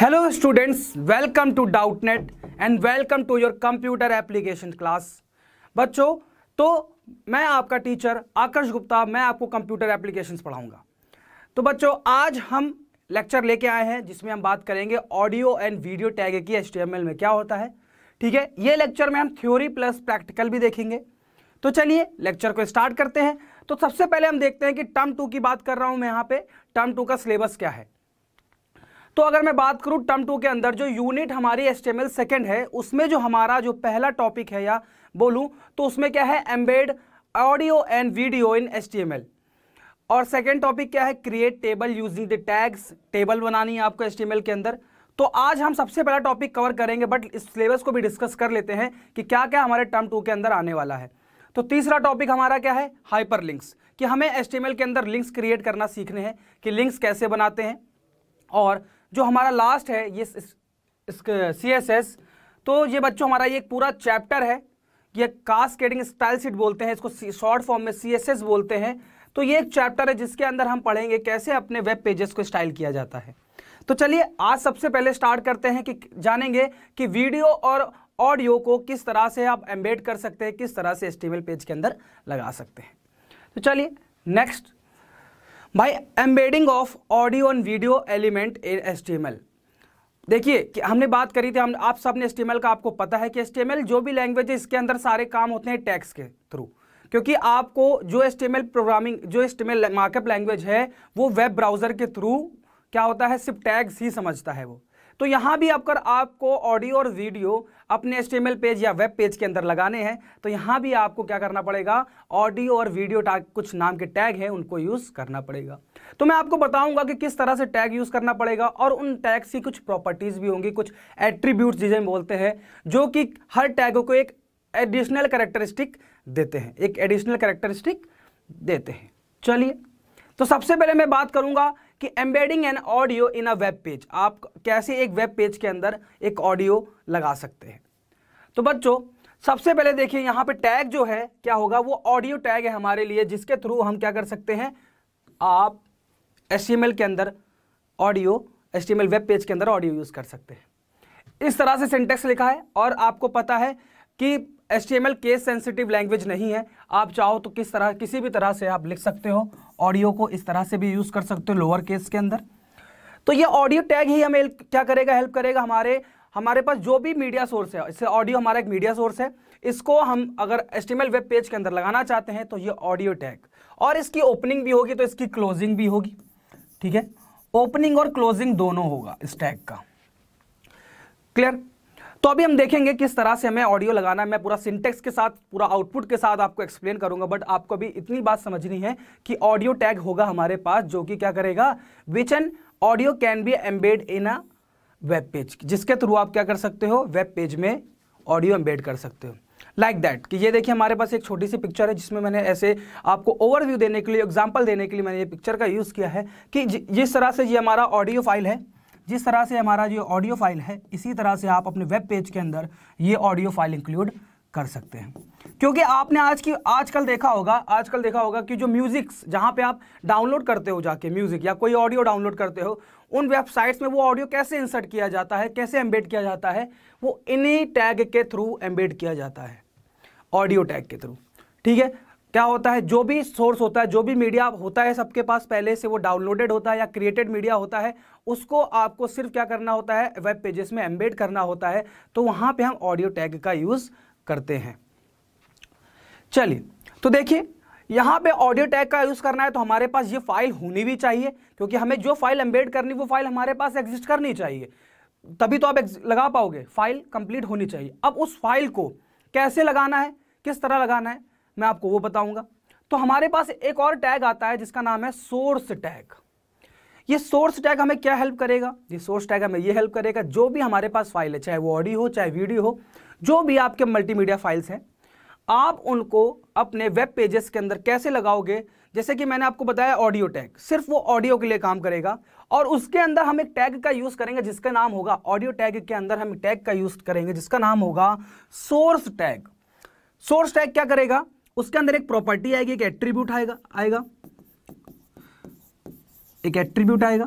hello students welcome to Doubtnut and welcome to your computer application class बच्चों तो मैं आपका teacher आकर्ष Gupta मैं आपको कंप्यूटर एप्लीकेशंस पढ़ाऊंगा तो बच्चों आज हम लेक्चर लेके आए हैं जिसमें हम बात करेंगे ऑडियो एंड वीडियो टैग की एच में क्या होता है ठीक है ये लेक्चर में हम थ्योरी प्लस प्रैक्टिकल भी देखेंगे तो चलिए लेक्चर को स्टार्ट करते हैं तो सबसे पहले हम देखते हैं कि टर्म टू की बात कर रहा हूँ मैं यहाँ पे टर्म टू का सिलेबस क्या है तो अगर मैं बात करूँ टर्म टू के अंदर जो यूनिट हमारी एस टी सेकेंड है उसमें जो हमारा जो पहला टॉपिक है या बोलूँ तो उसमें क्या है embed audio and video in एस और सेकेंड टॉपिक क्या है create table using the tags table बनानी है आपको एस के अंदर तो आज हम सबसे पहला टॉपिक कवर करेंगे बट इस सिलेबस को भी डिस्कस कर लेते हैं कि क्या क्या हमारे टर्म टू के अंदर आने वाला है तो तीसरा टॉपिक हमारा क्या है हाइपर लिंक्स कि हमें एस के अंदर लिंक्स क्रिएट करना सीखने हैं कि लिंक्स कैसे बनाते हैं और जो हमारा लास्ट है ये सी एस एस तो ये बच्चों हमारा ये एक पूरा चैप्टर है ये कास्केडिंग स्टाइल सीट बोलते हैं इसको शॉर्ट फॉर्म में सी एस एस बोलते हैं तो ये एक चैप्टर है जिसके अंदर हम पढ़ेंगे कैसे अपने वेब पेजेस को स्टाइल किया जाता है तो चलिए आज सबसे पहले स्टार्ट करते हैं कि जानेंगे कि वीडियो और ऑडियो को किस तरह से आप एम्बेड कर सकते हैं किस तरह से एस्टिमेल पेज के अंदर लगा सकते हैं तो चलिए नेक्स्ट भाई embedding of audio and video element in S देखिए कि हमने बात करी थी हम आप सबने एस का आपको पता है कि एस जो भी लैंग्वेज है इसके अंदर सारे काम होते हैं टैक्स के थ्रू क्योंकि आपको जो एस प्रोग्रामिंग जो एस मार्कअप लैंग्वेज है वो वेब ब्राउज़र के थ्रू क्या होता है सिर्फ टैग्स ही समझता है वो तो यहाँ भी अगर आपको ऑडियो और वीडियो अपने एच पेज या वेब पेज के अंदर लगाने हैं तो यहाँ भी आपको क्या करना पड़ेगा ऑडियो और वीडियो टैग कुछ नाम के टैग हैं उनको यूज़ करना पड़ेगा तो मैं आपको बताऊंगा कि किस तरह से टैग यूज़ करना पड़ेगा और उन टैग की कुछ प्रॉपर्टीज़ भी होंगी कुछ एट्रीब्यूट जिसे बोलते हैं जो कि हर टैग को एक एडिशनल करेक्टरिस्टिक देते हैं एक एडिशनल करेक्टरिस्टिक देते हैं चलिए तो सबसे पहले मैं बात करूंगा कि embedding an audio in a web page आप कैसे एक वेब पेज के अंदर एक ऑडियो लगा सकते हैं तो बच्चों सबसे पहले देखिए यहां पे टैग जो है क्या होगा वो ऑडियो टैग है हमारे लिए जिसके थ्रू हम क्या कर सकते हैं आप एस के अंदर ऑडियो एस वेब पेज के अंदर ऑडियो यूज़ कर सकते हैं इस तरह से सिंटेक्स लिखा है और आपको पता है कि एल केस सेंसिटिव लैंग्वेज नहीं है आप चाहो तो किस तरह किसी भी तरह से आप लिख सकते हो ऑडियो को इस तरह से भी यूज़ कर सकते हो लोअर केस के अंदर तो ये ऑडियो टैग ही हमें क्या करेगा हेल्प करेगा हमारे हमारे पास जो भी मीडिया सोर्स है इससे ऑडियो हमारा एक मीडिया सोर्स है इसको हम अगर एल वेब पेज के अंदर लगाना चाहते हैं तो ये ऑडियो टैग और इसकी ओपनिंग भी होगी तो इसकी क्लोजिंग भी होगी ठीक है ओपनिंग और क्लोजिंग दोनों होगा इस टैग का क्लियर तो अभी हम देखेंगे किस तरह से हमें ऑडियो लगाना है मैं पूरा सिंटेक्स के साथ पूरा आउटपुट के साथ आपको एक्सप्लेन करूंगा बट आपको अभी इतनी बात समझनी है कि ऑडियो टैग होगा हमारे पास जो कि क्या करेगा which an audio can be embed in a web page जिसके थ्रू आप क्या कर सकते हो वेब पेज में ऑडियो एम्बेड कर सकते हो लाइक like दैट कि ये देखिए हमारे पास एक छोटी सी पिक्चर है जिसमें मैंने ऐसे आपको ओवरव्यू देने के लिए एग्जाम्पल देने के लिए मैंने ये पिक्चर का यूज़ किया है कि जिस तरह से ये हमारा ऑडियो फाइल है जिस तरह से हमारा जो ऑडियो फाइल है इसी तरह से आप अपने वेब पेज के अंदर ये ऑडियो फाइल इंक्लूड कर सकते हैं क्योंकि आपने आज की आजकल देखा होगा आजकल देखा होगा कि जो म्यूज़िक्स जहाँ पे आप डाउनलोड करते हो जाके म्यूज़िक या कोई ऑडियो डाउनलोड करते हो उन वेबसाइट्स में वो ऑडियो कैसे इंसर्ट किया जाता है कैसे एम्बेड किया जाता है वो इन्हीं टैग के थ्रू एम्बेड किया जाता है ऑडियो टैग के थ्रू ठीक है क्या होता है जो भी सोर्स होता है जो भी मीडिया होता है सबके पास पहले से वो डाउनलोडेड होता है या क्रिएटेड मीडिया होता है उसको आपको सिर्फ क्या करना होता है वेब पेजेस में एम्बेड करना होता है तो वहाँ पे हम ऑडियो टैग का यूज़ करते हैं चलिए तो देखिए यहाँ पे ऑडियो टैग का यूज़ करना है तो हमारे पास ये फाइल होनी भी चाहिए क्योंकि हमें जो फाइल एम्बेड करनी वो फाइल हमारे पास एग्जिस्ट करनी चाहिए तभी तो आप लगा पाओगे फाइल कंप्लीट होनी चाहिए अब उस फाइल को कैसे लगाना है किस तरह लगाना है मैं आपको वो बताऊंगा तो हमारे पास एक और टैग आता है जिसका नाम है सोर्स टैग ये सोर्स टैग हमें क्या हेल्प करेगा ये सोर्स टैग हमें ये हेल्प करेगा जो भी हमारे पास फाइल है चाहे वो ऑडियो हो चाहे वीडियो हो जो भी आपके मल्टीमीडिया फाइल्स हैं आप उनको अपने वेब पेजेस के अंदर कैसे लगाओगे जैसे कि मैंने आपको बताया ऑडियो टैग सिर्फ वो ऑडियो के लिए काम करेगा और उसके अंदर हम एक टैग का यूज़ करेंगे जिसका नाम होगा ऑडियो टैग के अंदर हम टैग का यूज़ करेंगे जिसका नाम होगा सोर्स टैग सोर्स टैग क्या करेगा उसके अंदर एक प्रॉपर्टी आएगी एक एट्रीब्यूट आएगा आएगा एक एट्रीब्यूट आएगा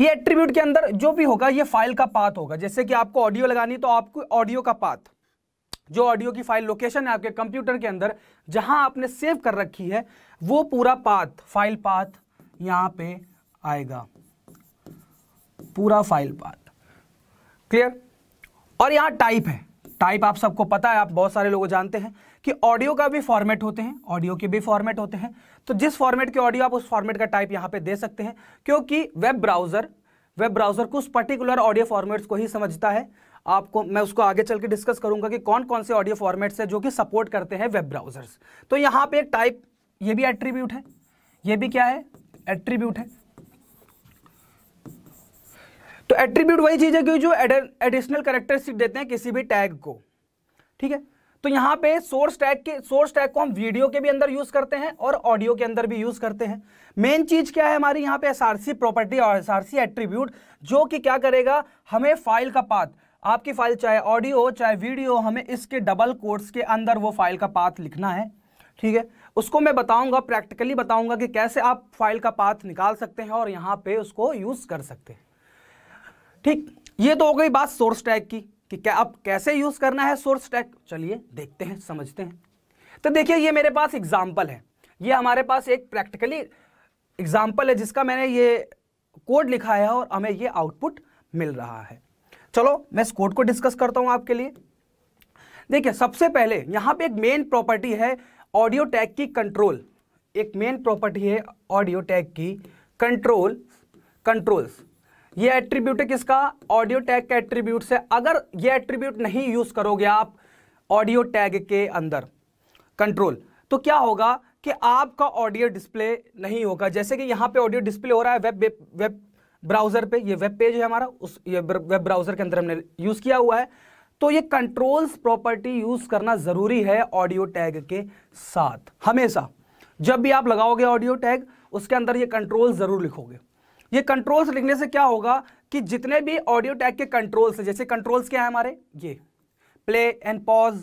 ये एट्रीब्यूट के अंदर जो भी होगा ये फाइल का पाथ होगा जैसे कि आपको ऑडियो लगानी तो आपको ऑडियो का पाथ जो ऑडियो की फाइल लोकेशन है आपके कंप्यूटर के अंदर जहां आपने सेव कर रखी है वो पूरा पाथ फाइल पाथ यहां पे आएगा पूरा फाइल पाथ क्लियर और यहां टाइप है टाइप आप सबको पता है आप बहुत सारे लोग जानते हैं कि ऑडियो का भी फॉर्मेट होते हैं ऑडियो के भी फॉर्मेट होते हैं तो जिस फॉर्मेट के ऑडियो आप उस फॉर्मेट का टाइप यहाँ पे दे सकते हैं क्योंकि वेब ब्राउजर वेब ब्राउजर कुछ पर्टिकुलर ऑडियो फॉर्मेट्स को ही समझता है आपको मैं उसको आगे चल के डिस्कस करूंगा कि कौन कौन से ऑडियो फॉर्मेट्स है जो कि सपोर्ट करते हैं वेब ब्राउजर्स तो यहाँ पे एक टाइप ये भी एट्रीब्यूट है ये भी क्या है एट्रीब्यूट है तो एट्रीब्यूट वही चीज है कि जो एडिशनल करेक्टरिस्टिक देते हैं किसी भी टैग को ठीक है तो यहाँ पे सोर्स टैग के सोर्स टैग को हम वीडियो के भी अंदर यूज करते हैं और ऑडियो के अंदर भी यूज करते हैं मेन चीज क्या है हमारी यहाँ पे एसआरसी प्रॉपर्टी और एसआरसी एट्रीब्यूट जो कि क्या करेगा हमें फाइल का पाथ आपकी फाइल चाहे ऑडियो हो चाहे वीडियो हमें इसके डबल कोर्स के अंदर वो फाइल का पाथ लिखना है ठीक है उसको मैं बताऊंगा प्रैक्टिकली बताऊंगा कि कैसे आप फाइल का पाथ निकाल सकते हैं और यहाँ पे उसको यूज कर सकते हैं ठीक ये तो हो गई बात सोर्स टैग की कि क्या अब कैसे यूज करना है सोर्स टैग चलिए देखते हैं समझते हैं तो देखिए ये मेरे पास एग्जाम्पल है ये हमारे पास एक प्रैक्टिकली एग्जाम्पल है जिसका मैंने ये कोड लिखा है और हमें ये आउटपुट मिल रहा है चलो मैं इस कोड को डिस्कस करता हूँ आपके लिए देखिए सबसे पहले यहाँ पे एक मेन प्रॉपर्टी है ऑडियो टैग की कंट्रोल एक मेन प्रॉपर्टी है ऑडियो टैग की कंट्रोल कंट्रोल्स ये एट्रीब्यूट है किसका ऑडियो टैग के एट्रीब्यूट से अगर ये एट्रीब्यूट नहीं यूज करोगे आप ऑडियो टैग के अंदर कंट्रोल तो क्या होगा कि आपका ऑडियो डिस्प्ले नहीं होगा जैसे कि यहाँ पे ऑडियो डिस्प्ले हो रहा है वेब वेब ब्राउजर पे ये वेब पेज है हमारा उस ये वेब ब्राउजर के अंदर हमने यूज किया हुआ है तो ये कंट्रोल्स प्रॉपर्टी यूज करना जरूरी है ऑडियो टैग के साथ हमेशा जब भी आप लगाओगे ऑडियो टैग उसके अंदर ये कंट्रोल जरूर लिखोगे ये कंट्रोल्स लिखने से क्या होगा कि जितने भी ऑडियो टैग के कंट्रोल्स हैं जैसे कंट्रोल्स क्या है हमारे ये प्ले एंड पॉज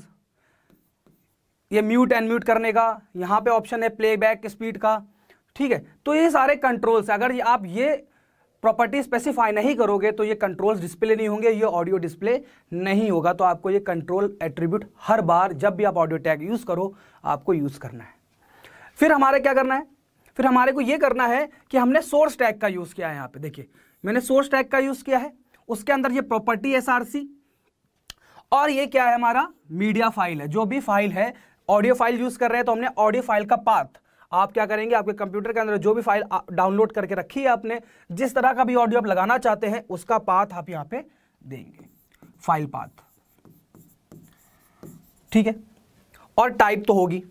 ये म्यूट एंड म्यूट करने का यहाँ पे ऑप्शन है प्लेबैक स्पीड का ठीक है तो ये सारे कंट्रोल्स अगर ये आप ये प्रॉपर्टी स्पेसिफाई नहीं करोगे तो ये कंट्रोल्स डिस्प्ले नहीं होंगे ये ऑडियो डिस्प्ले नहीं होगा तो आपको ये कंट्रोल एट्रीब्यूट हर बार जब भी आप ऑडियो टैग यूज़ करो आपको यूज़ करना है फिर हमारे क्या करना है फिर हमारे को ये करना है कि हमने सोर्स टैग का यूज़ किया है यहाँ पे देखिए मैंने सोर्स टैग का यूज़ किया है उसके अंदर ये प्रॉपर्टी एसआरसी और ये क्या है हमारा मीडिया फाइल है जो भी फाइल है ऑडियो फाइल यूज़ कर रहे हैं तो हमने ऑडियो फाइल का पाथ आप क्या करेंगे आपके कंप्यूटर के अंदर जो भी फाइल डाउनलोड करके रखी है आपने जिस तरह का भी ऑडियो आप लगाना चाहते हैं उसका पाथ आप यहाँ पे देंगे फाइल पाथ ठीक है और टाइप तो होगी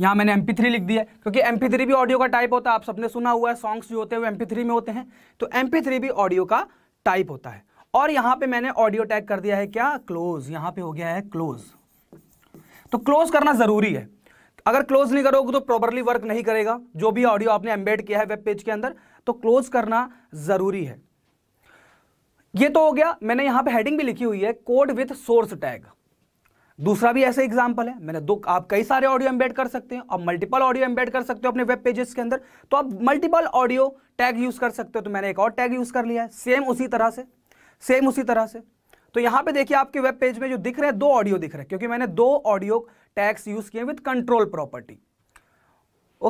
यहाँ मैंने एम लिख दिया क्योंकि एम भी ऑडियो का टाइप होता है आप सबने सुना हुआ है सॉन्ग्स जो होते हैं वो एम में होते हैं तो एम भी ऑडियो का टाइप होता है और यहाँ पे मैंने ऑडियो टैग कर दिया है क्या क्लोज यहाँ पे हो गया है क्लोज तो क्लोज करना जरूरी है अगर क्लोज नहीं करोगे तो प्रॉपरली वर्क नहीं करेगा जो भी ऑडियो आपने एम्बेड किया है वेब पेज के अंदर तो क्लोज करना जरूरी है ये तो हो गया मैंने यहां पे हेडिंग भी लिखी हुई है कोड विथ सोर्स टैग दूसरा भी ऐसा एग्जाम्पल है मैंने दो आप कई सारे ऑडियो एम्बेड कर सकते हैं आप मल्टीपल ऑडियो एम्बेड कर सकते हो अपने वेब पेजेस के अंदर तो आप मल्टीपल ऑडियो टैग यूज कर सकते हो तो मैंने एक और टैग यूज कर लिया है सेम उसी तरह से सेम उसी तरह से तो यहां पे देखिए आपके वेब पेज में जो दिख रहे हैं दो ऑडियो दिख रहे हैं क्योंकि मैंने दो ऑडियो टैग्स यूज किए विद कंट्रोल प्रॉपर्टी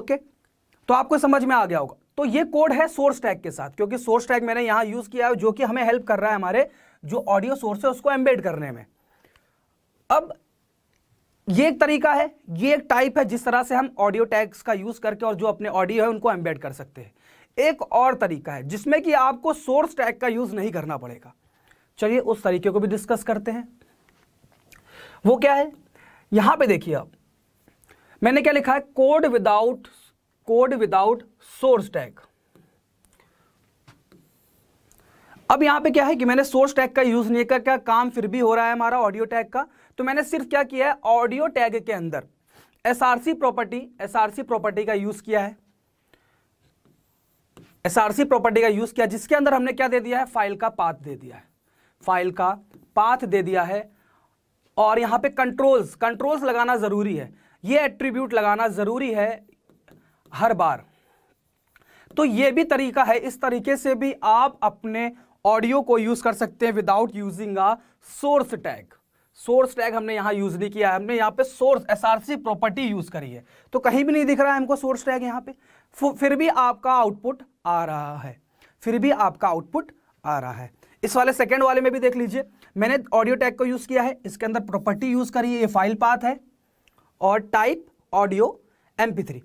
ओके तो आपको समझ में आ गया होगा तो ये कोड है सोर्स टैग के साथ क्योंकि सोर्स टैग मैंने यहां यूज किया है जो कि हमें हेल्प कर रहा है हमारे जो ऑडियो सोर्स है उसको एम्बेड करने में अब ये एक तरीका है ये एक टाइप है जिस तरह से हम ऑडियो टैग्स का यूज़ करके और जो अपने ऑडियो है उनको एम्बेड कर सकते हैं एक और तरीका है जिसमें कि आपको सोर्स टैग का यूज़ नहीं करना पड़ेगा चलिए उस तरीके को भी डिस्कस करते हैं वो क्या है यहां पे देखिए आप मैंने क्या लिखा है code without code without source tag अब यहां पे क्या है कि मैंने सोर्स टैग का यूज़ नहीं कर क्या काम फिर भी हो रहा है हमारा ऑडियो टैग का तो मैंने सिर्फ क्या किया है ऑडियो टैग के अंदर एसआरसी प्रॉपर्टी एसआरसी प्रॉपर्टी का यूज किया है एसआरसी प्रॉपर्टी का यूज किया जिसके अंदर हमने क्या दे दिया है फाइल का पाथ दे दिया है फाइल का पाथ दे दिया है और यहां पे कंट्रोल्स कंट्रोल्स लगाना ज़रूरी है ये एट्रीब्यूट लगाना ज़रूरी है हर बार तो ये भी तरीका है इस तरीके से भी आप अपने ऑडियो को यूज़ कर सकते हैं without using a source tag source tag हमने यहाँ यूज नहीं किया हमने यहाँ पे सोर्स एसआरसी प्रॉपर्टी यूज करी है तो कहीं भी नहीं दिख रहा है हमको सोर्स टैग यहाँ पे फिर भी आपका आउटपुट आ रहा है फिर भी आपका आउटपुट आ रहा है इस वाले सेकेंड वाले में भी देख लीजिए मैंने ऑडियो टैग को यूज किया है इसके अंदर प्रॉपर्टी यूज करी है ये फाइल पाथ है और टाइप ऑडियो एम पी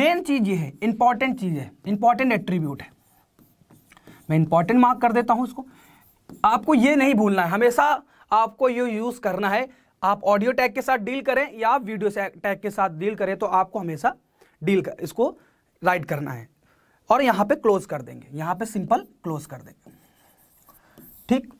मेन चीज ये है इंपॉर्टेंट चीज है इंपॉर्टेंट एट्रीब्यूट है मैं इंपॉर्टेंट मार्क कर देता हूं उसको आपको ये नहीं भूलना है हमेशा आपको ये यूज़ करना है आप ऑडियो टैग के साथ डील करें या आप वीडियो टैग के साथ डील करें तो आपको हमेशा डील कर, इसको राइट करना है और यहां पे क्लोज कर देंगे यहां पे सिंपल क्लोज कर देंगे ठीक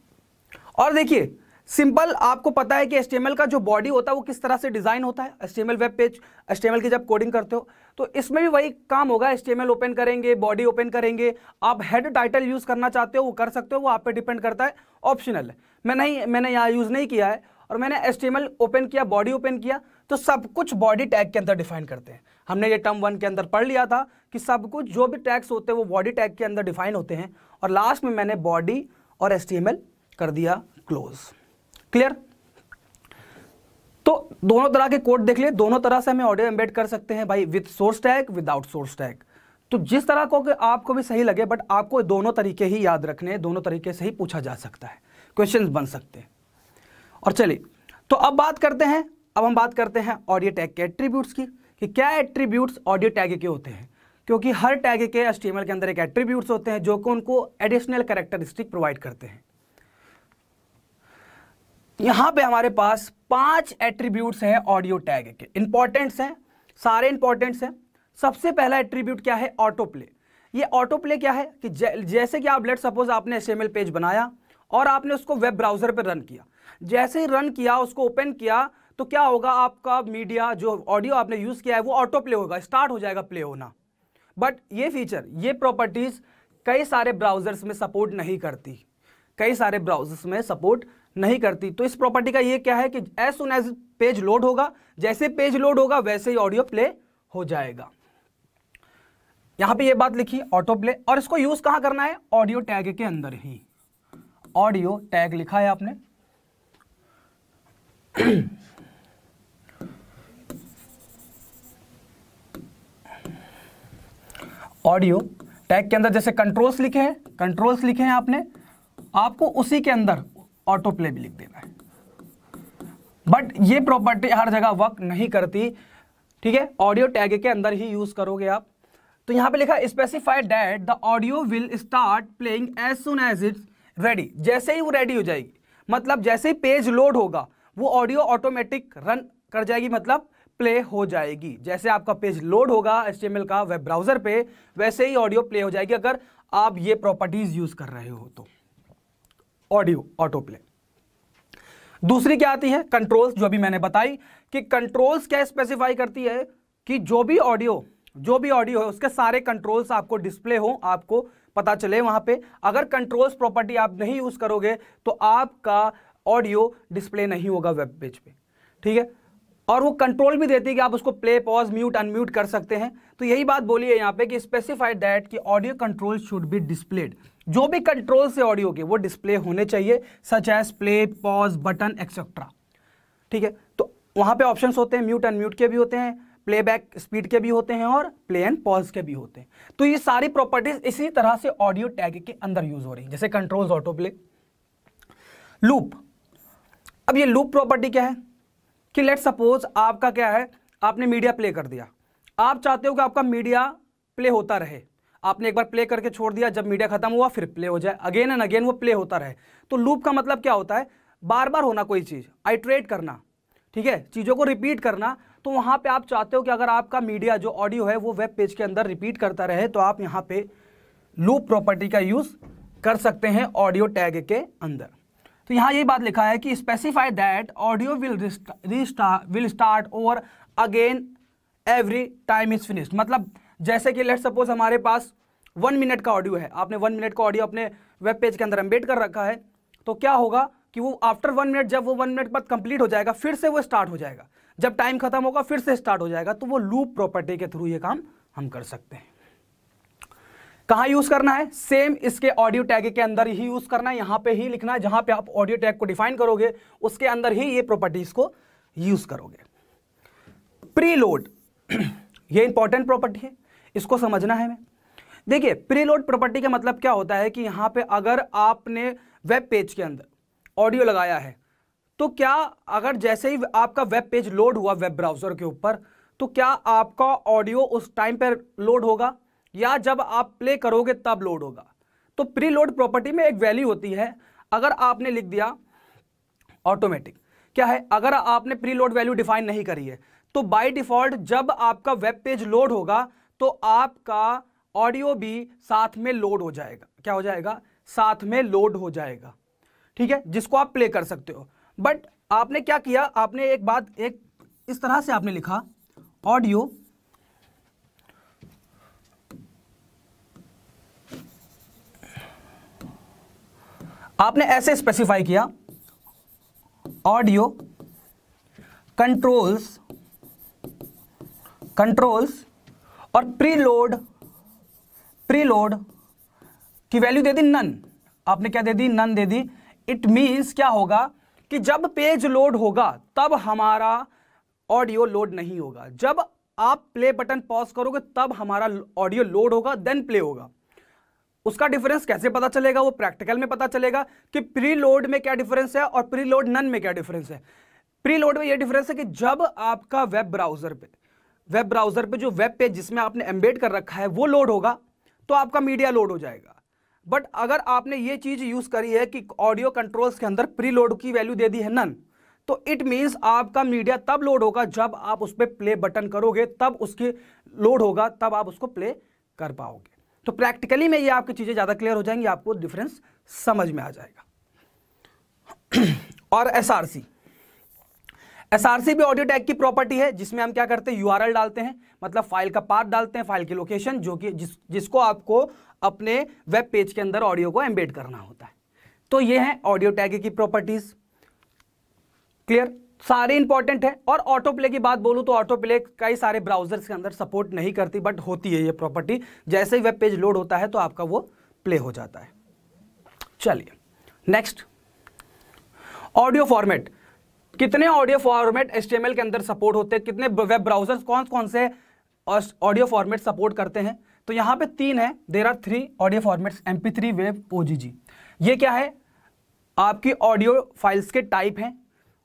और देखिए सिंपल आपको पता है कि एस का जो बॉडी होता है वो किस तरह से डिज़ाइन होता है एस वेब पेज एस की जब कोडिंग करते हो तो इसमें भी वही काम होगा एस ओपन करेंगे बॉडी ओपन करेंगे आप हेड टाइटल यूज़ करना चाहते हो वो कर सकते हो वो आप पे डिपेंड करता है ऑप्शनल है मैं नहीं मैंने यहाँ यूज़ नहीं किया है और मैंने एस ओपन किया बॉडी ओपन किया तो सब कुछ बॉडी टैग के अंदर डिफाइन करते हैं हमने ये टर्म वन के अंदर पढ़ लिया था कि सब कुछ जो भी टैग्स होते हैं वो बॉडी टैग के अंदर डिफाइन होते हैं और लास्ट में मैंने बॉडी और एस कर दिया क्लोज़ क्लियर तो दोनों तरह के कोड देख लिए दोनों तरह से हमें ऑडियो एम्बेड कर सकते हैं भाई with source tag without source tag तो जिस तरह को आपको भी सही लगे बट आपको दोनों तरीके ही याद रखने हैं दोनों तरीके से ही पूछा जा सकता है क्वेश्चन बन सकते हैं और चलिए तो अब बात करते हैं अब हम बात करते हैं ऑडियो टैग के एट्रीब्यूट्स की कि क्या एट्रीब्यूट्स ऑडियो टैग के होते हैं क्योंकि हर टैग के एस के अंदर एक एट्रीब्यूट्स होते हैं जो कि उनको एडिशनल कैरेक्टरिस्टिक प्रोवाइड करते हैं यहाँ पे हमारे पास पांच एट्रीब्यूट्स हैं ऑडियो टैग के इंपॉर्टेंट्स हैं सारे इंपॉर्टेंट्स हैं सबसे पहला एट्रीब्यूट क्या है ऑटो प्ले ये ऑटो प्ले क्या है कि जैसे कि आप लेट सपोज आपने एस पेज बनाया और आपने उसको वेब ब्राउजर पर रन किया जैसे ही रन किया उसको ओपन किया तो क्या होगा आपका मीडिया जो ऑडियो आपने यूज़ किया है वो ऑटो प्ले होगा स्टार्ट हो जाएगा प्ले होना बट ये फीचर ये प्रॉपर्टीज़ कई सारे ब्राउज़र्स में सपोर्ट नहीं करती कई सारे ब्राउजर्स में सपोर्ट नहीं करती तो इस प्रॉपर्टी का ये क्या है कि as soon as page load होगा जैसे पेज लोड होगा वैसे ही ऑडियो प्ले हो जाएगा यहां पे ये बात लिखी ऑटो प्ले और इसको यूज कहां करना है ऑडियो टैग के अंदर ही ऑडियो टैग लिखा है आपने ऑडियो टैग के अंदर जैसे कंट्रोल्स लिखे हैं कंट्रोल्स लिखे हैं आपने आपको उसी के अंदर ऑटो प्ले भी लिख देना है बट ये प्रॉपर्टी हर जगह वर्क नहीं करती ठीक है ऑडियो टैग के अंदर ही यूज करोगे आप तो यहाँ पे लिखा specify that the audio will start playing as soon as it's ready जैसे ही वो रेडी हो जाएगी मतलब जैसे ही पेज लोड होगा वो ऑडियो ऑटोमेटिक रन कर जाएगी मतलब प्ले हो जाएगी जैसे आपका पेज लोड होगा एच का वेब ब्राउजर पे वैसे ही ऑडियो प्ले हो जाएगी अगर आप ये प्रॉपर्टीज यूज कर रहे हो तो ऑडियो ऑटो प्ले दूसरी क्या आती है कंट्रोल्स जो अभी मैंने बताई कि कंट्रोल्स क्या स्पेसिफाई करती है कि जो भी ऑडियो जो भी ऑडियो है उसके सारे कंट्रोल्स आपको डिस्प्ले हो आपको पता चले वहां पे अगर कंट्रोल्स प्रॉपर्टी आप नहीं यूज़ करोगे तो आपका ऑडियो डिस्प्ले नहीं होगा वेब पेज पे ठीक है और वो कंट्रोल भी देती है कि आप उसको प्ले पॉज म्यूट अनम्यूट कर सकते हैं तो यही बात बोली है यहाँ पे कि स्पेसिफाइड दैट कि audio control should be displayed जो भी कंट्रोल से ऑडियो के वो डिस्प्ले होने चाहिए such as play pause button etcetera ठीक है तो वहाँ पे ऑप्शंस होते हैं म्यूट अनम्यूट के भी होते हैं प्लेबैक स्पीड के भी होते हैं और प्ले एंड पॉज के भी होते हैं तो ये सारी प्रॉपर्टीज इसी तरह से ऑडियो टैग के अंदर यूज हो रही है जैसे कंट्रोल्स ऑटो प्ले लूप अब ये लूप प्रॉपर्टी क्या है कि लेट सपोज आपका क्या है आपने मीडिया प्ले कर दिया आप चाहते हो कि आपका मीडिया प्ले होता रहे आपने एक बार प्ले करके छोड़ दिया जब मीडिया खत्म हुआ फिर प्ले हो जाए अगेन एंड अगेन वो प्ले होता रहे तो लूप का मतलब क्या होता है बार बार होना कोई चीज़ आइट्रेट करना ठीक है चीज़ों को रिपीट करना तो वहां पे आप चाहते हो कि अगर आपका मीडिया जो ऑडियो है वो वेब पेज के अंदर रिपीट करता रहे तो आप यहाँ पे लूप प्रॉपर्टी का यूज़ कर सकते हैं ऑडियो टैग के अंदर तो यहाँ यही बात लिखा है कि specify that audio will will start और again every time is finished मतलब जैसे कि लेट सपोज हमारे पास वन मिनट का ऑडियो है आपने वन मिनट का ऑडियो अपने वेब पेज के अंदर एम्बेड कर रखा है तो क्या होगा कि वो आफ्टर वन मिनट जब वो वन मिनट बाद कंप्लीट हो जाएगा फिर से वो स्टार्ट हो जाएगा जब टाइम खत्म होगा फिर से स्टार्ट हो जाएगा तो वो लूप प्रॉपर्टी के थ्रू ये काम हम कर सकते हैं कहाँ यूज करना है सेम इसके ऑडियो टैग के अंदर ही यूज करना है यहाँ पे ही लिखना है जहां पे आप ऑडियो टैग को डिफाइन करोगे उसके अंदर ही ये प्रॉपर्टीज को यूज करोगे प्रीलोड ये इंपॉर्टेंट प्रॉपर्टी है इसको समझना है हमें देखिए प्रीलोड प्रॉपर्टी का मतलब क्या होता है कि यहाँ पे अगर आपने वेब पेज के अंदर ऑडियो लगाया है तो क्या अगर जैसे ही आपका वेब पेज लोड हुआ वेब ब्राउजर के ऊपर तो क्या आपका ऑडियो उस टाइम पर लोड होगा या जब आप प्ले करोगे तब लोड होगा तो प्री लोड प्रॉपर्टी में एक वैल्यू होती है अगर आपने लिख दिया ऑटोमेटिक क्या है अगर आपने प्री लोड वैल्यू डिफाइन नहीं करी है तो बाय डिफॉल्ट जब आपका वेब पेज लोड होगा तो आपका ऑडियो भी साथ में लोड हो जाएगा क्या हो जाएगा साथ में लोड हो जाएगा ठीक है जिसको आप प्ले कर सकते हो बट आपने क्या किया आपने एक बात एक इस तरह से आपने लिखा ऑडियो आपने ऐसे स्पेसिफाई किया ऑडियो कंट्रोल्स कंट्रोल्स और प्रीलोड प्रीलोड की वैल्यू दे दी नन आपने क्या दे दी नन दे दी इट मीन्स क्या होगा कि जब पेज लोड होगा तब हमारा ऑडियो लोड नहीं होगा जब आप प्ले बटन पॉज करोगे तब हमारा ऑडियो लोड होगा देन प्ले होगा उसका डिफरेंस कैसे पता चलेगा वो प्रैक्टिकल में पता चलेगा कि प्री लोड में क्या डिफरेंस है और प्री लोड नन में क्या डिफरेंस है प्री लोड में ये डिफरेंस है कि जब आपका वेब ब्राउजर पे वेब ब्राउजर पे जो वेब पेज जिसमें आपने एम्बेड कर रखा है वो लोड होगा तो आपका मीडिया लोड हो जाएगा बट अगर आपने ये चीज़ यूज़ करी है कि ऑडियो कंट्रोल्स के अंदर प्री लोड की वैल्यू दे दी है नन तो इट मीन्स आपका मीडिया तब लोड होगा जब आप उस पर प्ले बटन करोगे तब उसके लोड होगा तब आप उसको प्ले कर पाओगे तो प्रैक्टिकली में ये आपकी चीज़ें ज़्यादा क्लियर हो जाएंगी आपको डिफरेंस समझ में आ जाएगा और S R C S R C भी ऑडियो टैग की प्रॉपर्टी है जिसमें हम क्या करते हैं यू आर एल डालते हैं मतलब फाइल का पार्ट डालते हैं फाइल की लोकेशन जो कि जिस जिसको आपको अपने वेब पेज के अंदर ऑडियो को एम्बेड करना होता है तो ये है ऑडियो टैग की प्रॉपर्टीज क्लियर सारे इंपॉर्टेंट है और ऑटो प्ले की बात बोलूं तो ऑटो प्ले कई सारे ब्राउजर्स के अंदर सपोर्ट नहीं करती बट होती है ये प्रॉपर्टी जैसे ही वेब पेज लोड होता है तो आपका वो प्ले हो जाता है चलिए नेक्स्ट ऑडियो फॉर्मेट कितने ऑडियो फॉर्मेट एच के अंदर सपोर्ट होते हैं कितने वेब ब्राउजर्स कौन कौन से ऑडियो फॉर्मेट सपोर्ट करते हैं तो यहां पे तीन है there are three audio formats M P three web O ये क्या है आपकी ऑडियो फाइल्स के टाइप हैं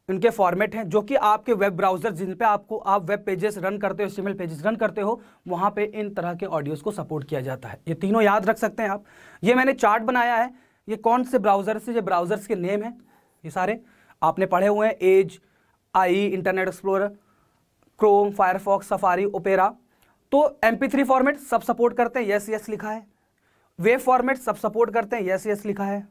इनके फॉर्मेट हैं जो कि आपके वेब ब्राउजर जिन पे आपको आप वेब पेजेस रन करते हो सिमिल पेजेस रन करते हो वहाँ पे इन तरह के ऑडियोज़ को सपोर्ट किया जाता है ये तीनों याद रख सकते हैं आप ये मैंने चार्ट बनाया है ये कौन से ब्राउज़र से ये ब्राउज़र्स के नेम हैं ये सारे आपने पढ़े हुए हैं as I Internet explore Chrome Firefox Safari Opera तो एम फॉर्मेट सब सपोर्ट करते हैं येस येस लिखा है वेब फॉर्मेट सब सपोर्ट करते हैं येस येस लिखा है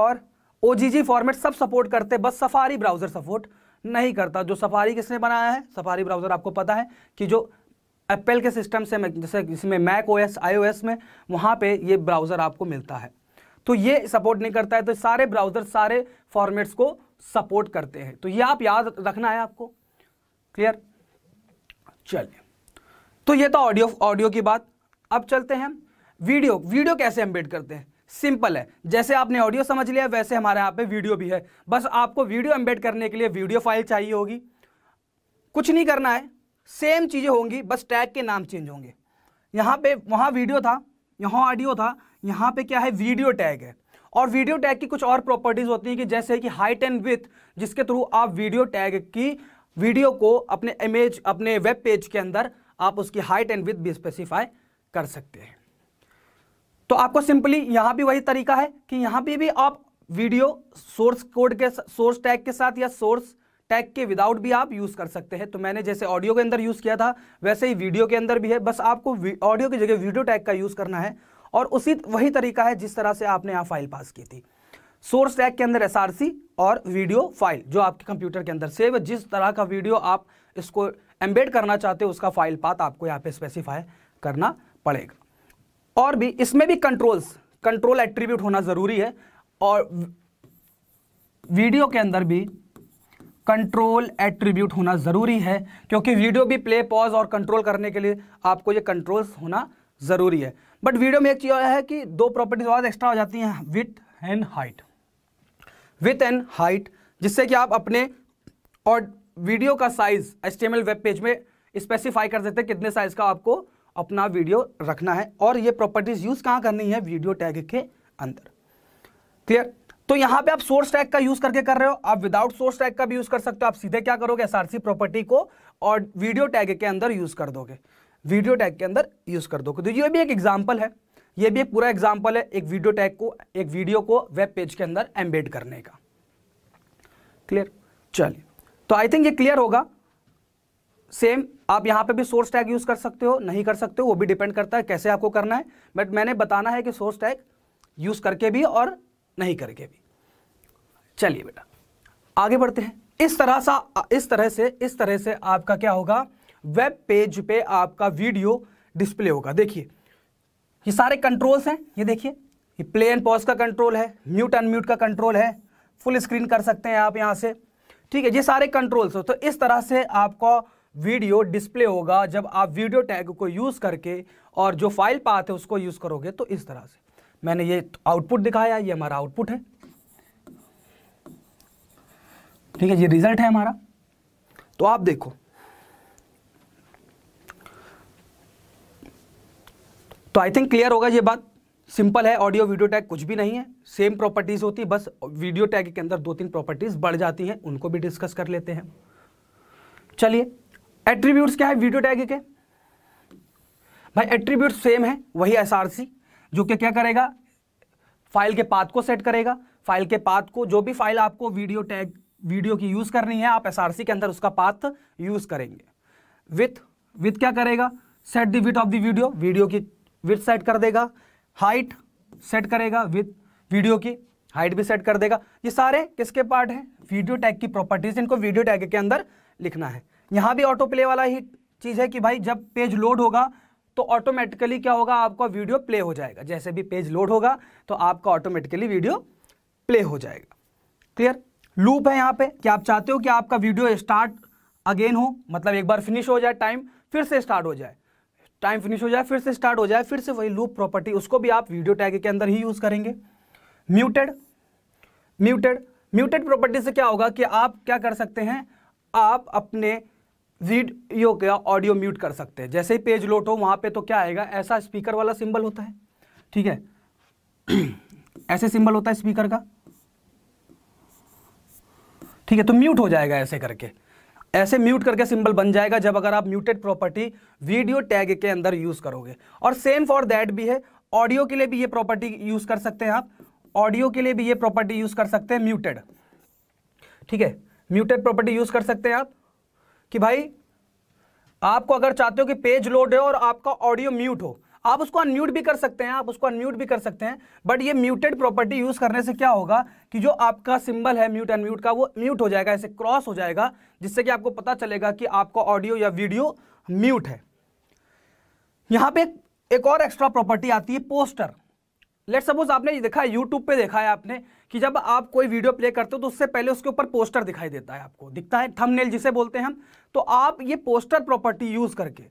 और ओजीजी फॉर्मेट सब सपोर्ट करते बस सफारी ब्राउज़र सपोर्ट नहीं करता जो सफारी किसने बनाया है सफारी ब्राउज़र आपको पता है कि जो एप्पल के सिस्टम से जैसे जिसमें Mac O S I O S में वहाँ पे ये ब्राउज़र आपको मिलता है तो ये सपोर्ट नहीं करता है तो सारे ब्राउज़र सारे फॉर्मेट्स को सपोर्ट करते हैं तो ये आप याद रखना है आपको क्लियर चलिए तो ये तो ऑडियो ऑडियो की बात अब चलते हैं वीडियो वीडियो कैसे एम्बेड करते हैं सिंपल है जैसे आपने ऑडियो समझ लिया वैसे हमारे यहाँ पे वीडियो भी है बस आपको वीडियो एम्बेड करने के लिए वीडियो फाइल चाहिए होगी कुछ नहीं करना है सेम चीज़ें होंगी बस टैग के नाम चेंज होंगे यहाँ पे वहाँ वीडियो था यहाँ ऑडियो था यहाँ पे क्या है वीडियो टैग है और वीडियो टैग की कुछ और प्रॉपर्टीज़ होती हैं कि जैसे कि हाइट एंड विथ जिसके थ्रू आप वीडियो टैग की वीडियो को अपने इमेज अपने वेब पेज के अंदर आप उसकी हाइट एंड विथ भी स्पेसिफाई कर सकते हैं तो आपको सिंपली यहाँ भी वही तरीका है कि यहाँ पर भी आप वीडियो सोर्स कोड के सोर्स टैग के साथ या सोर्स टैग के विदाउट भी आप यूज़ कर सकते हैं तो मैंने जैसे ऑडियो के अंदर यूज़ किया था वैसे ही वीडियो के अंदर भी है बस आपको ऑडियो की जगह वीडियो टैग का यूज़ करना है और उसी वही तरीका है जिस तरह से आपने यहाँ फाइल पास की थी सोर्स टैग के अंदर एसआरसी और वीडियो फाइल जो आपके कंप्यूटर के अंदर सेव जिस तरह का वीडियो आप इसको एम्बेड करना चाहते हो उसका फाइल पाथ आपको यहाँ पे स्पेसिफाई करना पड़ेगा और भी इसमें भी कंट्रोल्स कंट्रोल एट्रीब्यूट होना ज़रूरी है और वीडियो के अंदर भी कंट्रोल एट्रीब्यूट होना ज़रूरी है क्योंकि वीडियो भी प्ले पॉज और कंट्रोल करने के लिए आपको ये कंट्रोल्स होना ज़रूरी है बट वीडियो में एक चीज़ है कि दो प्रॉपर्टीज और एक्स्ट्रा हो जाती हैं width and height width and height जिससे कि आप अपने और वीडियो का साइज़ एस वेब पेज में स्पेसिफाई कर देते हैं कितने साइज़ का आपको अपना वीडियो रखना है और ये प्रॉपर्टीज यूज कहां करनी है वीडियो टैग के अंदर क्लियर तो यहां पे आप सोर्स टैग का यूज करके कर रहे हो आप विदाउट सोर्स टैग का भी यूज कर सकते हो आप सीधे क्या करोगे एसआरसी प्रॉपर्टी को और वीडियो टैग के अंदर यूज कर दोगे वीडियो टैग के अंदर यूज कर दोगे तो ये भी एक एग्जाम्पल है ये भी एक पूरा एग्जाम्पल है एक वीडियो टैग को एक वीडियो को वेब पेज के अंदर एम्बेड करने का क्लियर चलिए तो आई थिंक ये क्लियर होगा सेम आप यहाँ पे भी सोर्स टैग यूज़ कर सकते हो नहीं कर सकते हो वो भी डिपेंड करता है कैसे आपको करना है बट मैंने बताना है कि सोर्स टैग यूज़ करके भी और नहीं करके भी चलिए बेटा आगे बढ़ते हैं इस तरह सा इस तरह से इस तरह से आपका क्या होगा वेब पेज पे आपका वीडियो डिस्प्ले होगा देखिए ये सारे कंट्रोल्स हैं ये देखिए ये प्ले एंड पॉज का कंट्रोल है म्यूट म्यूट का कंट्रोल है फुल स्क्रीन कर सकते हैं आप यहाँ से ठीक है ये सारे कंट्रोल्स हो तो इस तरह से आपका वीडियो डिस्प्ले होगा जब आप वीडियो टैग को यूज़ करके और जो फाइल पाथ है उसको यूज़ करोगे तो इस तरह से मैंने ये आउटपुट दिखाया ये हमारा आउटपुट है ठीक है ये रिजल्ट है हमारा तो आप देखो तो आई थिंक क्लियर होगा ये बात सिंपल है ऑडियो वीडियो टैग कुछ भी नहीं है सेम प्रॉपर्टीज़ होती है बस वीडियो टैग के अंदर दो तीन प्रॉपर्टीज़ बढ़ जाती हैं उनको भी डिस्कस कर लेते हैं चलिए एट्रीब्यूट्स क्या है वीडियो टैग के भाई एट्रीब्यूट सेम है वही एसआरसी जो कि क्या करेगा फाइल के पाथ को सेट करेगा फाइल के पाथ को जो भी फाइल आपको वीडियो टैग वीडियो की यूज करनी है आप एसआरसी के अंदर उसका पाथ यूज करेंगे विथ विथ क्या करेगा set the width of the video video की विथ सेट कर देगा हाइट सेट करेगा विथ वीडियो की हाइट भी सेट कर देगा ये सारे किसके पार्ट हैं वीडियो टैग की प्रॉपर्टीज इनको वीडियो टैग के अंदर लिखना है यहाँ भी ऑटो प्ले वाला ही चीज़ है कि भाई जब पेज लोड होगा तो ऑटोमेटिकली क्या होगा आपका वीडियो प्ले हो जाएगा जैसे भी पेज लोड होगा तो आपका ऑटोमेटिकली वीडियो प्ले हो जाएगा क्लियर लूप है यहाँ पे कि आप चाहते हो कि आपका वीडियो स्टार्ट अगेन हो मतलब एक बार फिनिश हो जाए टाइम फिर से स्टार्ट हो जाए टाइम फिनिश हो जाए फिर से स्टार्ट हो जाए फिर से वही लूप प्रॉपर्टी उसको भी आप वीडियो टैग के अंदर ही यूज़ करेंगे म्यूटेड म्यूटेड म्यूटेड प्रॉपर्टी से क्या होगा कि आप क्या कर सकते हैं आप अपने वीडियो का ऑडियो म्यूट कर सकते हैं जैसे ही पेज लोड हो वहाँ पे तो क्या आएगा ऐसा स्पीकर वाला सिंबल होता है ठीक है ऐसे सिंबल होता है स्पीकर का ठीक है तो म्यूट हो जाएगा ऐसे करके ऐसे म्यूट करके सिंबल बन जाएगा जब अगर आप म्यूटेड प्रॉपर्टी वीडियो टैग के अंदर यूज करोगे और सेम फॉर दैट भी है ऑडियो के लिए भी ये प्रॉपर्टी यूज कर सकते हैं आप ऑडियो के लिए भी ये प्रॉपर्टी यूज कर सकते हैं म्यूटेड ठीक है म्यूटेड प्रॉपर्टी यूज कर सकते हैं आप कि भाई आपको अगर चाहते हो कि पेज लोड है और आपका ऑडियो म्यूट हो आप उसको अनम्यूट भी कर सकते हैं आप उसको अनम्यूट भी कर सकते हैं बट ये म्यूटेड प्रॉपर्टी यूज करने से क्या होगा कि जो आपका सिंबल है म्यूट अनम्यूट का वो म्यूट हो जाएगा ऐसे क्रॉस हो जाएगा जिससे कि आपको पता चलेगा कि आपका ऑडियो या वीडियो म्यूट है यहां पे एक और एक्स्ट्रा प्रॉपर्टी आती है पोस्टर लेट सपोज आपने ये देखा है यूट्यूब पे देखा है आपने कि जब आप कोई वीडियो प्ले करते हो तो उससे पहले उसके ऊपर पोस्टर दिखाई देता है आपको दिखता है थंबनेल जिसे बोलते हैं हम तो आप ये पोस्टर प्रॉपर्टी यूज़ करके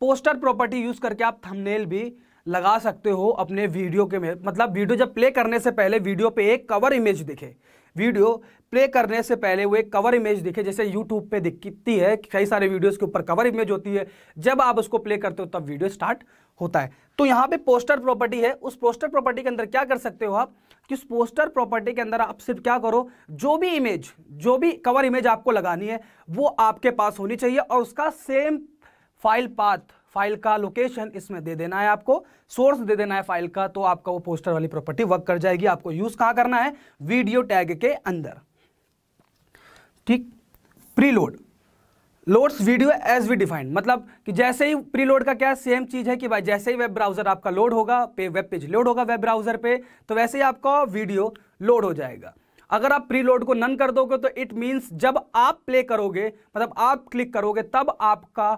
पोस्टर प्रॉपर्टी यूज़ करके आप थंबनेल भी लगा सकते हो अपने वीडियो के में मतलब वीडियो जब प्ले करने से पहले वीडियो पे एक कवर इमेज दिखे वीडियो प्ले करने से पहले वो एक कवर इमेज दिखे जैसे यूट्यूब पे दिखती है कई सारे वीडियोस के ऊपर कवर इमेज होती है जब आप उसको प्ले करते हो तब वीडियो स्टार्ट होता है तो यहाँ पे पोस्टर प्रॉपर्टी है उस पोस्टर प्रॉपर्टी के अंदर क्या कर सकते हो आप कि उस पोस्टर प्रॉपर्टी के अंदर आप सिर्फ क्या करो जो भी इमेज जो भी कवर इमेज आपको लगानी है वो आपके पास होनी चाहिए और उसका सेम फाइल पाथ फाइल का लोकेशन इसमें दे देना है आपको सोर्स दे देना है फाइल का तो आपका वो पोस्टर वाली प्रॉपर्टी वर्क कर जाएगी आपको यूज कहां करना है वीडियो टैग के अंदर ठीक preload loads video as we defined मतलब कि जैसे ही प्रीलोड का क्या सेम चीज़ है कि भाई जैसे ही वेब ब्राउज़र आपका लोड होगा पे वेब पेज लोड होगा वेब ब्राउज़र पे तो वैसे ही आपका वीडियो लोड हो जाएगा अगर आप प्रीलोड को नन कर दोगे तो इट मीन्स जब आप प्ले करोगे मतलब आप क्लिक करोगे तब आपका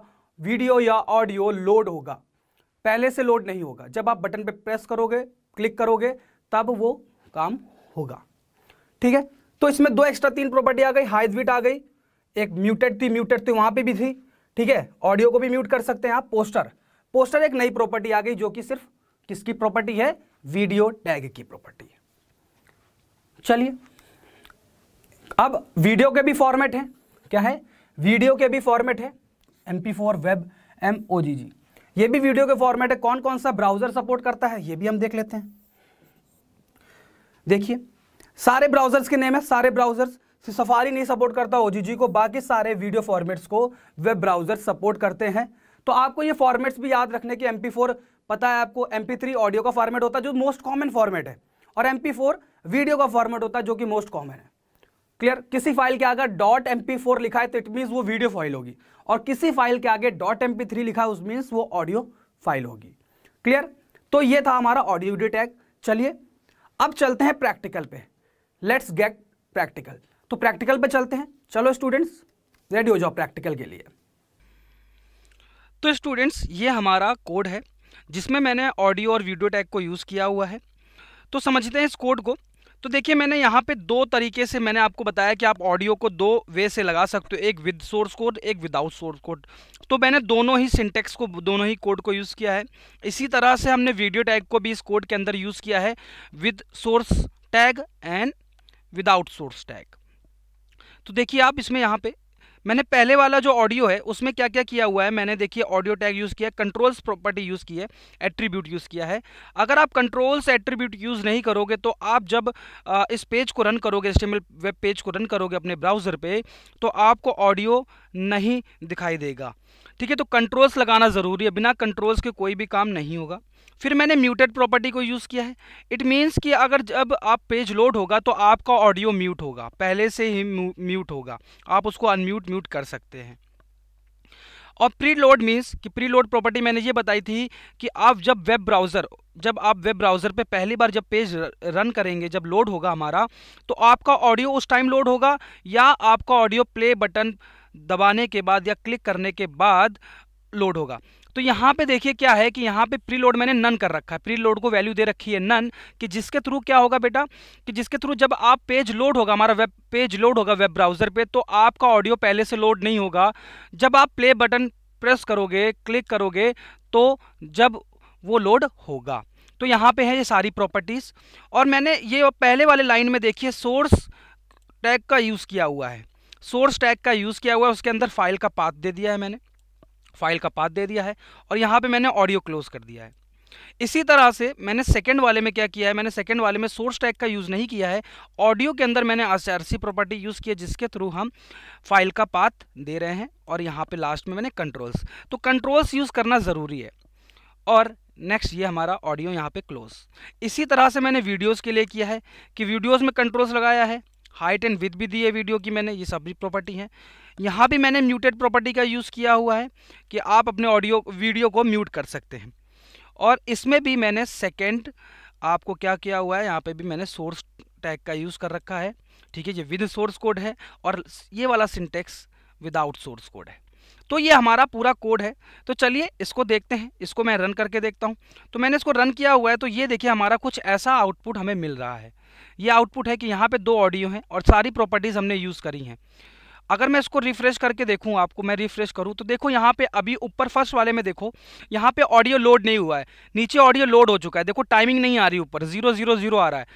वीडियो या ऑडियो लोड होगा पहले से लोड नहीं होगा जब आप बटन पे प्रेस करोगे क्लिक करोगे तब वो काम होगा ठीक है तो इसमें दो एक्स्ट्रा तीन प्रॉपर्टी आ गई हाइट आ गई एक म्यूटेड थी म्यूटेड थी वहां पे भी थी ठीक है ऑडियो को भी म्यूट कर सकते हैं आप पोस्टर पोस्टर एक नई प्रॉपर्टी आ गई जो कि सिर्फ किसकी प्रॉपर्टी है वीडियो टैग की प्रॉपर्टी है चलिए अब वीडियो के भी फॉर्मेट हैं क्या है वीडियो के भी फॉर्मेट है M P four web M O G G ये भी वीडियो के फॉर्मेट है कौन कौन सा ब्राउजर सपोर्ट करता है ये भी हम देख लेते हैं देखिए सारे ब्राउजर्स के नेम है सारे ब्राउजर्स सफारी नहीं सपोर्ट करता ओजीजी को बाकी सारे वीडियो फॉर्मेट्स को वेब ब्राउज़र सपोर्ट करते हैं तो आपको ये फॉर्मेट्स भी याद रखने के एम पता है आपको एम ऑडियो का फॉर्मेट होता है जो मोस्ट कॉमन फॉर्मेट है और एम वीडियो का फॉर्मेट होता है जो कि मोस्ट कॉमन है क्लियर किसी फाइल के आगे डॉट एम लिखा है तो इट मीन्स वो वीडियो फाइल होगी और किसी फाइल के आगे डॉट एम लिखा है उस मीन्स वो ऑडियो फाइल होगी क्लियर तो ये था हमारा ऑडियो वीडियो टैग चलिए अब चलते हैं प्रैक्टिकल पे लेट्स गेट प्रैक्टिकल तो प्रैक्टिकल पे चलते हैं चलो स्टूडेंट्स रेडी हो जाओ प्रैक्टिकल के लिए तो स्टूडेंट्स ये हमारा कोड है जिसमें मैंने ऑडियो और वीडियो टैग को यूज़ किया हुआ है तो समझते हैं इस कोड को तो देखिए मैंने यहाँ पे दो तरीके से मैंने आपको बताया कि आप ऑडियो को दो वे से लगा सकते हो एक विद सोर्स कोड एक विदाउट सोर्स कोड तो मैंने दोनों ही सिंटेक्स को दोनों ही कोड को यूज़ किया है इसी तरह से हमने वीडियो टैग को भी इस कोड के अंदर यूज़ किया है with source tag and without source tag तो देखिए आप इसमें यहाँ पे मैंने पहले वाला जो ऑडियो है उसमें क्या क्या किया हुआ है मैंने देखिए ऑडियो टैग यूज़ किया कंट्रोल्स प्रॉपर्टी यूज़ की है एट्रीब्यूट यूज़ किया है अगर आप कंट्रोल्स एट्रीब्यूट यूज़ नहीं करोगे तो आप जब आ, इस पेज को रन करोगे एस वेब पेज को रन करोगे अपने ब्राउज़र पे तो आपको ऑडियो नहीं दिखाई देगा ठीक है तो कंट्रोल्स लगाना ज़रूरी है बिना कंट्रोल्स के कोई भी काम नहीं होगा फिर मैंने म्यूटेड प्रॉपर्टी को यूज़ किया है इट मीन्स कि अगर जब आप पेज लोड होगा तो आपका ऑडियो म्यूट होगा पहले से ही म्यूट होगा आप उसको अनम्यूट म्यूट कर सकते हैं और प्री लोड मीन्स कि प्री लोड प्रॉपर्टी मैंने ये बताई थी कि आप जब वेब ब्राउज़र जब आप वेब ब्राउज़र पे पहली बार जब पेज रन करेंगे जब लोड होगा हमारा तो आपका ऑडियो उस टाइम लोड होगा या आपका ऑडियो प्ले बटन दबाने के बाद या क्लिक करने के बाद लोड होगा तो यहाँ पे देखिए क्या है कि यहाँ पे प्री लोड मैंने नन कर रखा है प्री लोड को वैल्यू दे रखी है नन कि जिसके थ्रू क्या होगा बेटा कि जिसके थ्रू जब आप पेज लोड होगा हमारा वेब पेज लोड होगा वेब ब्राउज़र पे तो आपका ऑडियो पहले से लोड नहीं होगा जब आप प्ले बटन प्रेस करोगे क्लिक करोगे तो जब वो लोड होगा तो यहाँ पे है ये सारी प्रॉपर्टीज़ और मैंने ये पहले वाले लाइन में देखिए सोर्स टैग का यूज़ किया हुआ है सोर्स टैग का यूज़ किया हुआ है उसके अंदर फाइल का पाथ दे दिया है मैंने फाइल का पाथ दे दिया है और यहाँ पे मैंने ऑडियो क्लोज कर दिया है इसी तरह से मैंने सेकंड वाले में क्या किया है मैंने सेकंड वाले में सोर्स टैग का यूज़ नहीं किया है ऑडियो के अंदर मैंने आरसी प्रॉपर्टी यूज़ की है जिसके थ्रू हम फाइल का पाथ दे रहे हैं और यहाँ पर लास्ट में मैंने कंट्रोल्स तो कंट्रोल्स यूज़ करना ज़रूरी है और नेक्स्ट ये हमारा ऑडियो यहाँ पे क्लोज इसी तरह से मैंने वीडियोस के लिए किया है कि वीडियोस में कंट्रोल्स लगाया है हाइट एंड विथ भी दी है वीडियो की मैंने ये सभी प्रॉपर्टी हैं यहाँ भी मैंने म्यूटेड प्रॉपर्टी का यूज़ किया हुआ है कि आप अपने ऑडियो वीडियो को म्यूट कर सकते हैं और इसमें भी मैंने सेकेंड आपको क्या किया हुआ है यहाँ पे भी मैंने सोर्स टैग का यूज़ कर रखा है ठीक है ये विद सोर्स कोड है और ये वाला सिंटेक्स विदाउट सोर्स कोड है तो ये हमारा पूरा कोड है तो चलिए इसको देखते हैं इसको मैं रन करके देखता हूँ तो मैंने इसको रन किया हुआ है तो ये देखिए हमारा कुछ ऐसा आउटपुट हमें मिल रहा है ये आउटपुट है कि यहाँ पे दो ऑडियो हैं और सारी प्रॉपर्टीज़ हमने यूज़ करी हैं अगर मैं इसको रिफ्रेश करके देखूँ आपको मैं रिफ्रेश करूँ तो देखो यहाँ पे अभी ऊपर फर्स्ट वाले में देखो यहाँ पे ऑडियो लोड नहीं हुआ है नीचे ऑडियो लोड हो चुका है देखो टाइमिंग नहीं आ रही ऊपर जीरो जीरो जीरो आ रहा है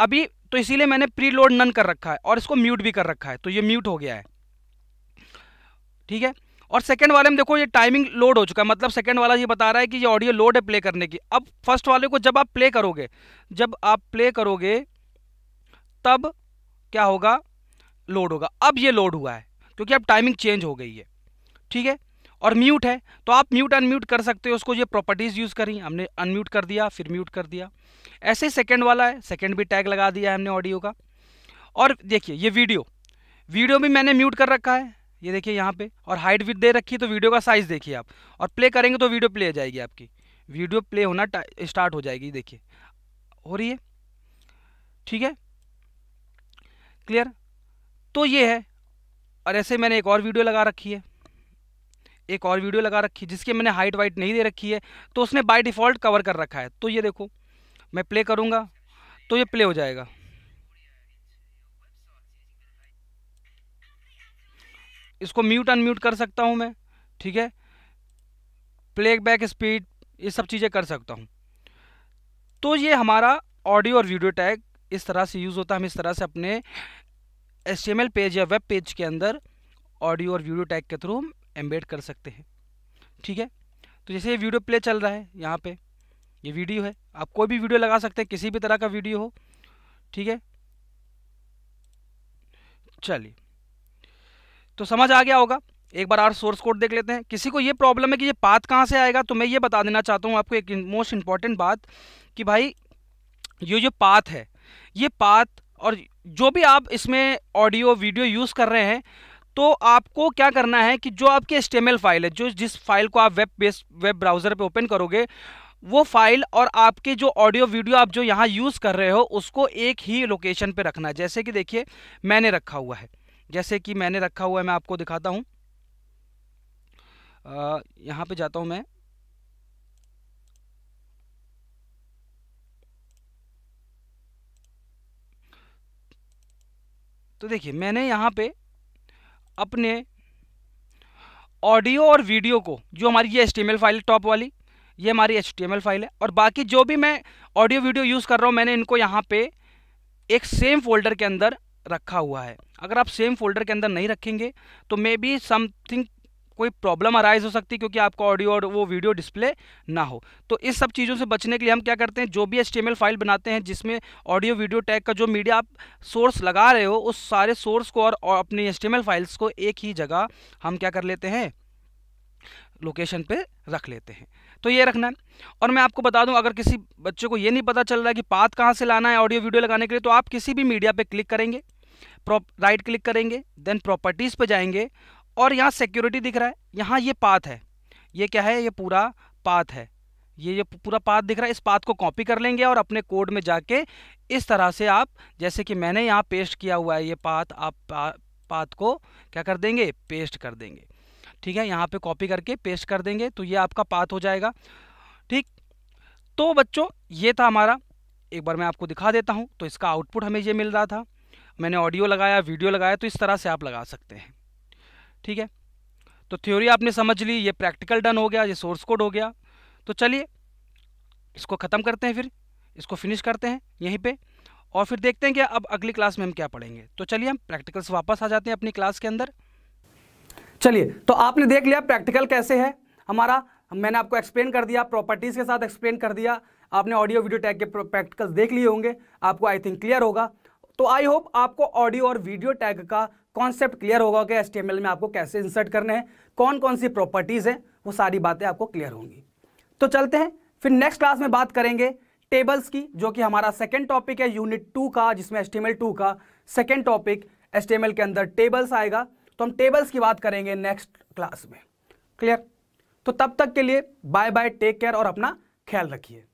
अभी तो इसीलिए मैंने प्री लोड नन कर रखा है और इसको म्यूट भी कर रखा है तो ये म्यूट हो गया है ठीक है और सेकंड वाले में देखो ये टाइमिंग लोड हो चुका है मतलब सेकंड वाला ये बता रहा है कि ये ऑडियो लोड है प्ले करने की अब फर्स्ट वाले को जब आप प्ले करोगे जब आप प्ले करोगे तब क्या होगा लोड होगा अब ये लोड हुआ है क्योंकि अब टाइमिंग चेंज हो गई है ठीक है और म्यूट है तो आप म्यूट अनम्यूट कर सकते हो उसको ये प्रॉपर्टीज़ यूज़ करी हमने अनम्यूट कर दिया फिर म्यूट कर दिया ऐसे ही सेकेंड वाला है सेकेंड भी टैग लगा दिया है हमने ऑडियो का और देखिए ये वीडियो वीडियो भी मैंने म्यूट कर रखा है ये देखिए यहाँ पे और हाइट विथ दे रखी है तो वीडियो का साइज़ देखिए आप और प्ले करेंगे तो वीडियो प्ले हो जाएगी आपकी वीडियो प्ले होना स्टार्ट हो जाएगी देखिए हो रही है ठीक है क्लियर तो ये है और ऐसे मैंने एक और वीडियो लगा रखी है एक और वीडियो लगा रखी है जिसकी मैंने हाइट वाइट नहीं दे रखी है तो उसने बाय डिफ़ॉल्ट कवर कर रखा है तो ये देखो मैं प्ले करूँगा तो ये प्ले हो जाएगा इसको म्यूट अनम्यूट कर सकता हूँ मैं ठीक है प्ले बैक स्पीड ये सब चीज़ें कर सकता हूँ तो ये हमारा ऑडियो और वीडियो टैग इस तरह से यूज़ होता है हम इस तरह से अपने एच पेज या वेब पेज के अंदर ऑडियो और वीडियो टैग के थ्रू हम एम्बेड कर सकते हैं ठीक है तो जैसे ये वीडियो प्ले चल रहा है यहाँ पे ये वीडियो है आप कोई भी वीडियो लगा सकते हैं किसी भी तरह का वीडियो हो ठीक है चलिए तो समझ आ गया होगा एक बार आर सोर्स कोड देख लेते हैं किसी को ये प्रॉब्लम है कि ये पाथ कहाँ से आएगा तो मैं ये बता देना चाहता हूँ आपको एक मोस्ट इम्पॉर्टेंट बात कि भाई ये जो पाथ है ये पाथ और जो भी आप इसमें ऑडियो वीडियो यूज़ कर रहे हैं तो आपको क्या करना है कि जो आपके एच फाइल है जो जिस फाइल को आप वेब बेस्ड वेब ब्राउज़र पे ओपन करोगे वो फाइल और आपके जो ऑडियो वीडियो आप जो यहाँ यूज़ कर रहे हो उसको एक ही लोकेशन पे रखना है जैसे कि देखिए मैंने रखा हुआ है जैसे कि मैंने रखा हुआ है मैं आपको दिखाता हूँ यहाँ पे जाता हूँ मैं तो देखिए मैंने यहाँ पे अपने ऑडियो और वीडियो को जो हमारी ये एच फाइल है टॉप वाली ये हमारी एच फाइल है और बाकी जो भी मैं ऑडियो वीडियो यूज़ कर रहा हूँ मैंने इनको यहाँ पे एक सेम फोल्डर के अंदर रखा हुआ है अगर आप सेम फोल्डर के अंदर नहीं रखेंगे तो मे बी समथिंग कोई प्रॉब्लम अराइज हो सकती है क्योंकि आपका ऑडियो और वो वीडियो डिस्प्ले ना हो तो इस सब चीज़ों से बचने के लिए हम क्या करते हैं जो भी एच फाइल बनाते हैं जिसमें ऑडियो वीडियो टैग का जो मीडिया आप सोर्स लगा रहे हो उस सारे सोर्स को और अपनी एच फाइल्स को एक ही जगह हम क्या कर लेते हैं लोकेशन पे रख लेते हैं तो ये रखना है और मैं आपको बता दूं अगर किसी बच्चे को ये नहीं पता चल रहा है कि पात कहाँ से लाना है ऑडियो वीडियो लगाने के लिए तो आप किसी भी मीडिया पे क्लिक करेंगे राइट क्लिक करेंगे देन प्रॉपर्टीज़ पे जाएंगे और यहाँ सिक्योरिटी दिख रहा है यहाँ ये पाथ है ये क्या है ये पूरा पाथ है ये ये पूरा पाथ दिख रहा है इस पाथ को कॉपी कर लेंगे और अपने कोड में जाके इस तरह से आप जैसे कि मैंने यहाँ पेस्ट किया हुआ है ये पाथ आप पाथ को क्या कर देंगे पेस्ट कर देंगे ठीक है यहाँ पे कॉपी करके पेस्ट कर देंगे तो ये आपका पाथ हो जाएगा ठीक तो बच्चों ये था हमारा एक बार मैं आपको दिखा देता हूँ तो इसका आउटपुट हमें ये मिल रहा था मैंने ऑडियो लगाया वीडियो लगाया तो इस तरह से आप लगा सकते हैं ठीक है तो थ्योरी आपने समझ ली ये प्रैक्टिकल डन हो गया ये सोर्स कोड हो गया तो चलिए इसको ख़त्म करते हैं फिर इसको फिनिश करते हैं यहीं पे और फिर देखते हैं कि अब अगली क्लास में हम क्या पढ़ेंगे तो चलिए हम प्रैक्टिकल्स वापस आ जाते हैं अपनी क्लास के अंदर चलिए तो आपने देख लिया प्रैक्टिकल कैसे है हमारा मैंने आपको एक्सप्लेन कर दिया प्रॉपर्टीज़ के साथ एक्सप्लेन कर दिया आपने ऑडियो वीडियो टैग के प्रैक्टिकल्स देख लिए होंगे आपको आई थिंक क्लियर होगा तो आई होप आपको ऑडियो और वीडियो टैग का कॉन्सेप्ट क्लियर होगा कि एस में आपको कैसे इंसर्ट करने हैं कौन कौन सी प्रॉपर्टीज़ हैं वो सारी बातें आपको क्लियर होंगी तो चलते हैं फिर नेक्स्ट क्लास में बात करेंगे टेबल्स की जो कि हमारा सेकेंड टॉपिक है यूनिट टू का जिसमें एस टू का सेकेंड टॉपिक एस के अंदर टेबल्स आएगा तो हम टेबल्स की बात करेंगे नेक्स्ट क्लास में क्लियर तो तब तक के लिए बाय बाय टेक केयर और अपना ख्याल रखिए